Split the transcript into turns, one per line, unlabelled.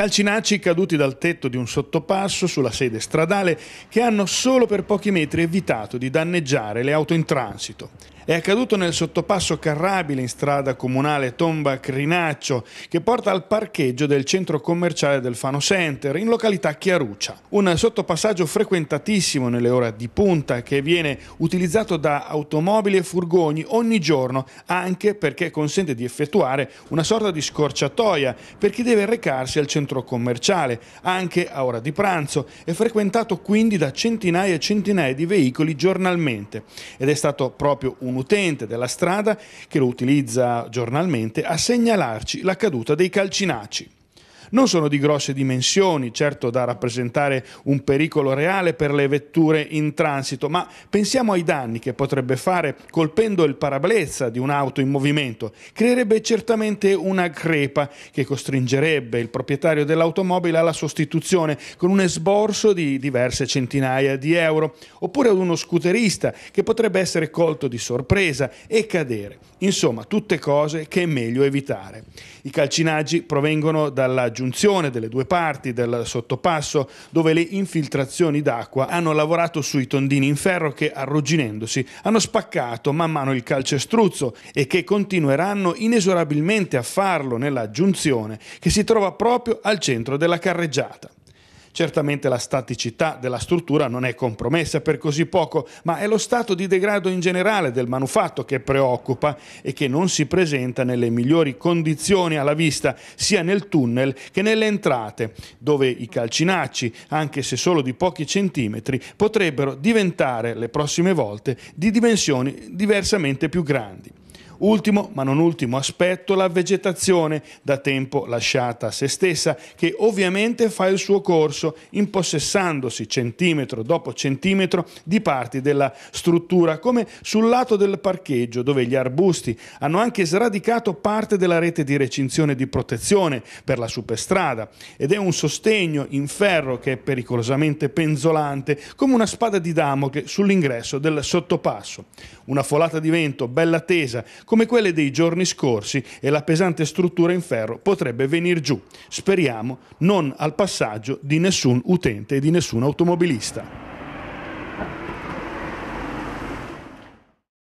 Calcinacci caduti dal tetto di un sottopasso sulla sede stradale che hanno solo per pochi metri evitato di danneggiare le auto in transito è accaduto nel sottopasso Carrabile in strada comunale Tomba Crinaccio che porta al parcheggio del centro commerciale del Fano Center in località Chiaruccia. Un sottopassaggio frequentatissimo nelle ore di punta che viene utilizzato da automobili e furgoni ogni giorno anche perché consente di effettuare una sorta di scorciatoia per chi deve recarsi al centro commerciale anche a ora di pranzo. È frequentato quindi da centinaia e centinaia di veicoli giornalmente ed è stato proprio un utente della strada che lo utilizza giornalmente a segnalarci la caduta dei calcinacci. Non sono di grosse dimensioni, certo da rappresentare un pericolo reale per le vetture in transito, ma pensiamo ai danni che potrebbe fare colpendo il parablezza di un'auto in movimento. Creerebbe certamente una crepa che costringerebbe il proprietario dell'automobile alla sostituzione con un esborso di diverse centinaia di euro, oppure ad uno scooterista che potrebbe essere colto di sorpresa e cadere. Insomma, tutte cose che è meglio evitare. I calcinaggi provengono dalla giustizia giunzione delle due parti del sottopasso dove le infiltrazioni d'acqua hanno lavorato sui tondini in ferro che arrugginendosi hanno spaccato man mano il calcestruzzo e che continueranno inesorabilmente a farlo nella giunzione che si trova proprio al centro della carreggiata. Certamente la staticità della struttura non è compromessa per così poco, ma è lo stato di degrado in generale del manufatto che preoccupa e che non si presenta nelle migliori condizioni alla vista, sia nel tunnel che nelle entrate, dove i calcinacci, anche se solo di pochi centimetri, potrebbero diventare le prossime volte di dimensioni diversamente più grandi. Ultimo, ma non ultimo aspetto, la vegetazione, da tempo lasciata a se stessa, che ovviamente fa il suo corso, impossessandosi centimetro dopo centimetro di parti della struttura, come sul lato del parcheggio, dove gli arbusti hanno anche sradicato parte della rete di recinzione di protezione per la superstrada, ed è un sostegno in ferro che è pericolosamente penzolante, come una spada di Damocle sull'ingresso del sottopasso. Una folata di vento bella tesa, come quelle dei giorni scorsi e la pesante struttura in ferro potrebbe venir giù, speriamo non al passaggio di nessun utente e di nessun automobilista.